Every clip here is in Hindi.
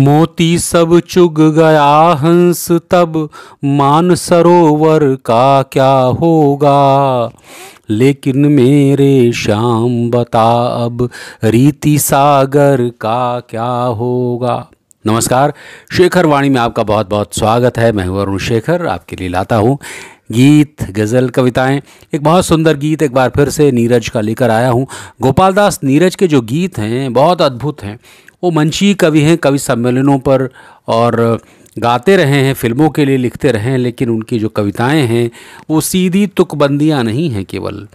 मोती सब चुग गया हंस तब मान सरोवर का क्या होगा लेकिन मेरे श्याम बता अब रीति सागर का क्या होगा नमस्कार शेखर वाणी में आपका बहुत बहुत स्वागत है मैं हूं अरुण शेखर आपके लिए लाता हूँ गीत गज़ल कविताएं एक बहुत सुंदर गीत एक बार फिर से नीरज का लेकर आया हूं गोपाल दास नीरज के जो गीत हैं बहुत अद्भुत हैं वो मंचीय कवि हैं कवि सम्मेलनों पर और गाते रहे हैं फिल्मों के लिए लिखते रहे हैं लेकिन उनकी जो कविताएं हैं वो सीधी तुकबंदियाँ नहीं हैं केवल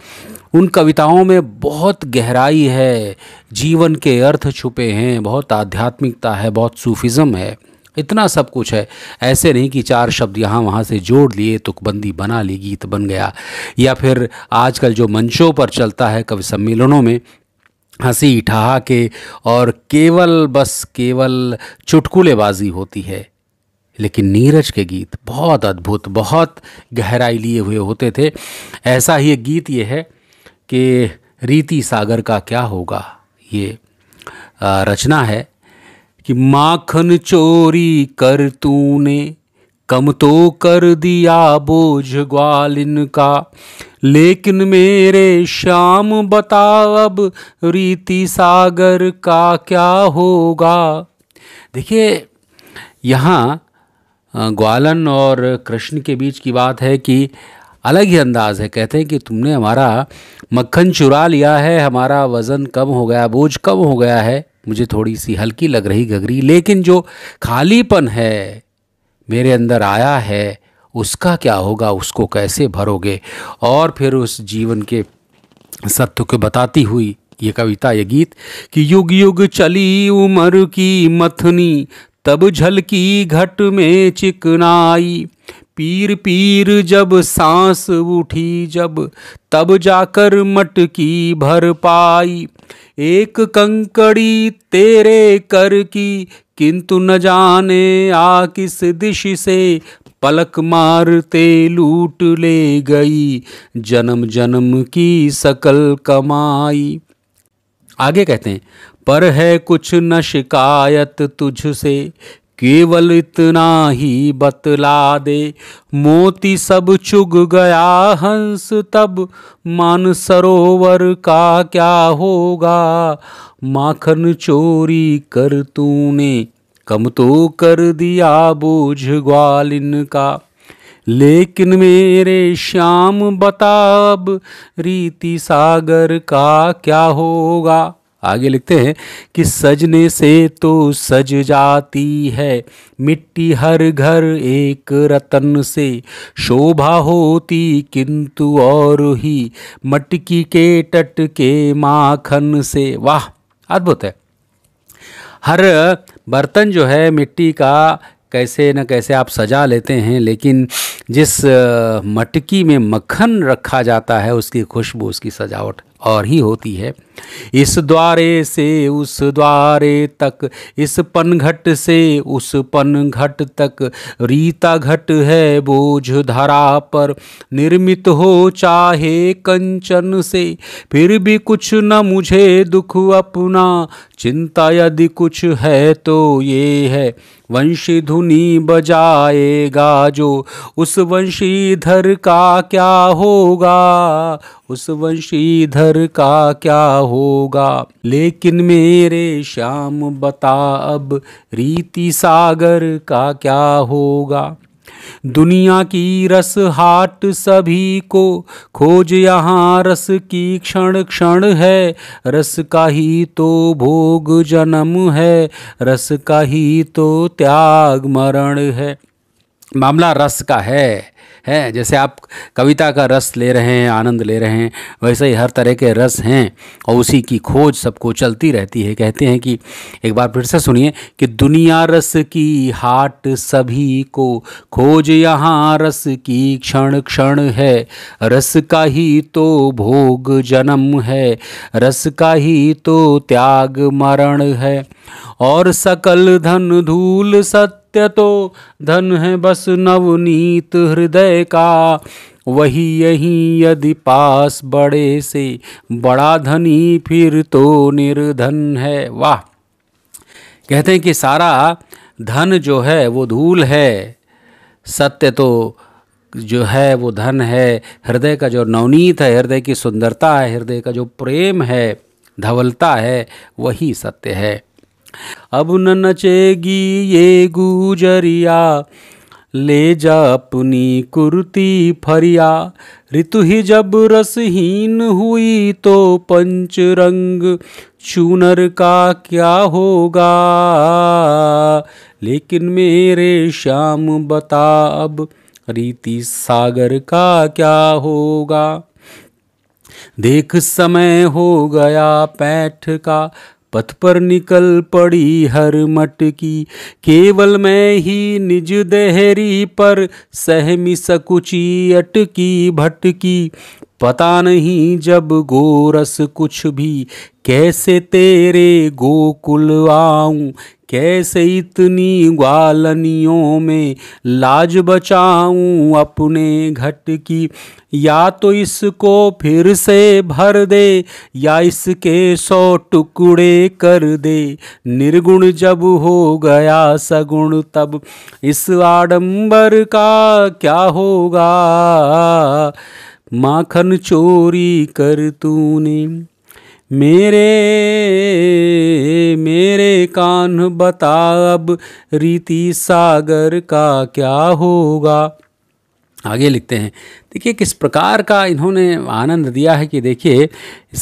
उन कविताओं में बहुत गहराई है जीवन के अर्थ छुपे हैं बहुत आध्यात्मिकता है बहुत सूफिज़म है इतना सब कुछ है ऐसे नहीं कि चार शब्द यहाँ वहाँ से जोड़ लिए तुकबंदी बना ली गीत बन गया या फिर आजकल जो मंचों पर चलता है कवि सम्मेलनों में हंसी ठहाके और केवल बस केवल चुटकुलेबाजी होती है लेकिन नीरज के गीत बहुत अद्भुत बहुत गहराई लिए हुए होते थे ऐसा ही एक गीत ये है कि रीति सागर का क्या होगा ये रचना है कि माखन चोरी कर तूने कम तो कर दिया बोझ ग्वालिन का लेकिन मेरे श्याम बता अब रीति सागर का क्या होगा देखिए यहाँ ग्वालन और कृष्ण के बीच की बात है कि अलग ही अंदाज है कहते हैं कि तुमने हमारा मक्खन चुरा लिया है हमारा वज़न कम हो गया बोझ कम हो गया है मुझे थोड़ी सी हल्की लग रही घगरी लेकिन जो खालीपन है मेरे अंदर आया है उसका क्या होगा उसको कैसे भरोगे और फिर उस जीवन के सत्य को बताती हुई ये कविता ये गीत कि युग युग चली उम्र की मथनी तब झलकी घट में चिकनाई पीर पीर जब सांस उठी जब तब जाकर मटकी भर पाई एक कंकड़ी तेरे कर की किंतु न जाने आ किस दिश से पलक मारते लूट ले गई जन्म जन्म की सकल कमाई आगे कहते हैं पर है कुछ न शिकायत तुझसे केवल इतना ही बतला दे मोती सब चुग गया हंस तब मान सरोवर का क्या होगा माखन चोरी कर तूने कम तो कर दिया बोझ ग्वालिन का लेकिन मेरे श्याम बताब रीति सागर का क्या होगा आगे लिखते हैं कि सजने से तो सज जाती है मिट्टी हर घर एक रतन से शोभा होती किंतु और ही मटकी के टट के माखन से वाह अद्भुत है हर बर्तन जो है मिट्टी का कैसे न कैसे आप सजा लेते हैं लेकिन जिस मटकी में मक्खन रखा जाता है उसकी खुशबू उसकी सजावट और ही होती है इस द्वारे से उस द्वारे तक इस पनघट से उस पनघट तक रीता घट है बोझ धरा पर निर्मित हो चाहे कंचन से फिर भी कुछ न मुझे दुख अपना चिंता यदि कुछ है तो ये है वंशी धुनी बजाएगा जो उस वंशीधर का क्या होगा उस वंशीधर का क्या होगा लेकिन मेरे श्याम बता अब रीति सागर का क्या होगा दुनिया की रस हाट सभी को खोज यहाँ रस की क्षण क्षण है रस का ही तो भोग जन्म है रस का ही तो त्याग मरण है मामला रस का है है जैसे आप कविता का रस ले रहे हैं आनंद ले रहे हैं वैसे ही हर तरह के रस हैं और उसी की खोज सबको चलती रहती है कहते हैं कि एक बार फिर से सुनिए कि दुनिया रस की हाट सभी को खोज यहाँ रस की क्षण क्षण है रस का ही तो भोग जन्म है रस का ही तो त्याग मरण है और सकल धन धूल सत सत्य तो धन है बस नवनीत हृदय का वही यही यदि पास बड़े से बड़ा धनी फिर तो निर्धन है वाह कहते हैं कि सारा धन जो है वो धूल है सत्य तो जो है वो धन है हृदय का जो नवनीत है हृदय की सुंदरता है हृदय का जो प्रेम है धवलता है वही सत्य है अब न नचेगी ये गुजरिया ले जा अपनी कुर्ती फरिया ऋतु ही जब रसहीन हुई तो पंच रंग चूनर का क्या होगा लेकिन मेरे श्याम बता अब रीति सागर का क्या होगा देख समय हो गया पैठ का पथ पर निकल पड़ी हर मटकी केवल मैं ही निज देहरी पर सहमी सकुची अटकी भटकी पता नहीं जब गोरस कुछ भी कैसे तेरे गोकुल आऊं कैसे इतनी ग्वालनियों में लाज बचाऊं अपने घट की या तो इसको फिर से भर दे या इसके सौ टुकड़े कर दे निर्गुण जब हो गया सगुण तब इस आडंबर का क्या होगा माखन चोरी कर तूने मेरे कान बता अब रीति सागर का क्या होगा आगे लिखते हैं देखिए किस प्रकार का इन्होंने आनंद दिया है कि देखिए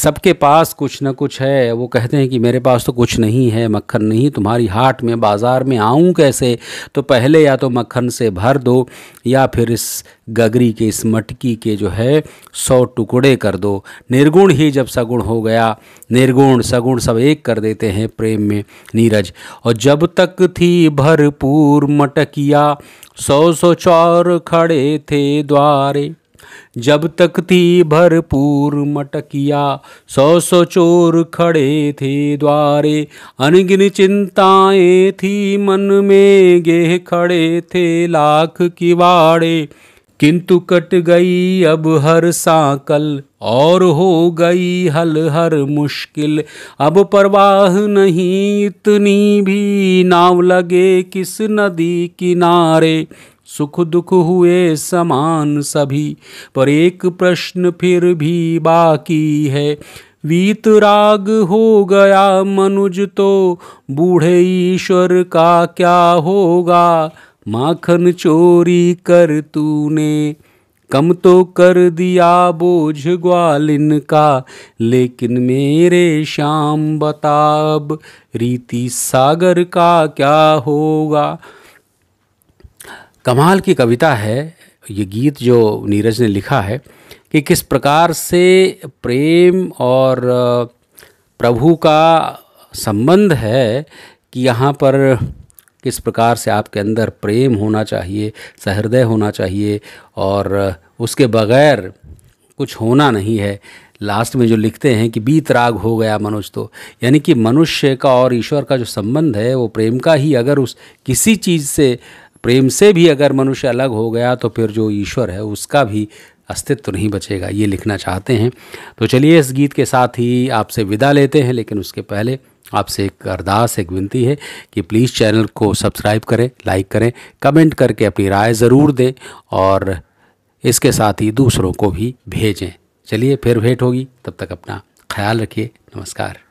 सबके पास कुछ ना कुछ है वो कहते हैं कि मेरे पास तो कुछ नहीं है मक्खन नहीं तुम्हारी हाट में बाज़ार में आऊँ कैसे तो पहले या तो मक्खन से भर दो या फिर इस गगरी के इस मटकी के जो है सौ टुकड़े कर दो निर्गुण ही जब सगुण हो गया निर्गुण सगुण सब एक कर देते हैं प्रेम में नीरज और जब तक थी भरपूर मटकिया सौ सौ चौर खड़े थे द्वारे जब तक थी भरपूर मटकिया सौ सौ चोर खड़े थे द्वारे अनगिन चिंताएं थी मन में गेह खड़े थे लाख किवाड़े किंतु कट गई अब हर सांकल और हो गई हल हर मुश्किल अब परवाह नहीं इतनी भी नाव लगे किस नदी किनारे सुख दुख हुए समान सभी पर एक प्रश्न फिर भी बाकी है वीत राग हो गया मनुज तो बूढ़े ईश्वर का क्या होगा माखन चोरी कर तूने कम तो कर दिया बोझ ग्वालिन का लेकिन मेरे श्याम बताब रीति सागर का क्या होगा कमाल की कविता है ये गीत जो नीरज ने लिखा है कि किस प्रकार से प्रेम और प्रभु का संबंध है कि यहाँ पर किस प्रकार से आपके अंदर प्रेम होना चाहिए सहृदय होना चाहिए और उसके बगैर कुछ होना नहीं है लास्ट में जो लिखते हैं कि बीत राग हो गया मनुष्य तो यानी कि मनुष्य का और ईश्वर का जो संबंध है वो प्रेम का ही अगर उस किसी चीज़ से प्रेम से भी अगर मनुष्य अलग हो गया तो फिर जो ईश्वर है उसका भी अस्तित्व तो नहीं बचेगा ये लिखना चाहते हैं तो चलिए इस गीत के साथ ही आपसे विदा लेते हैं लेकिन उसके पहले आपसे एक अरदास एक विनती है कि प्लीज़ चैनल को सब्सक्राइब करें लाइक करें कमेंट करके अपनी राय ज़रूर दें और इसके साथ ही दूसरों को भी भेजें चलिए फिर भेंट होगी तब तक अपना ख्याल रखिए नमस्कार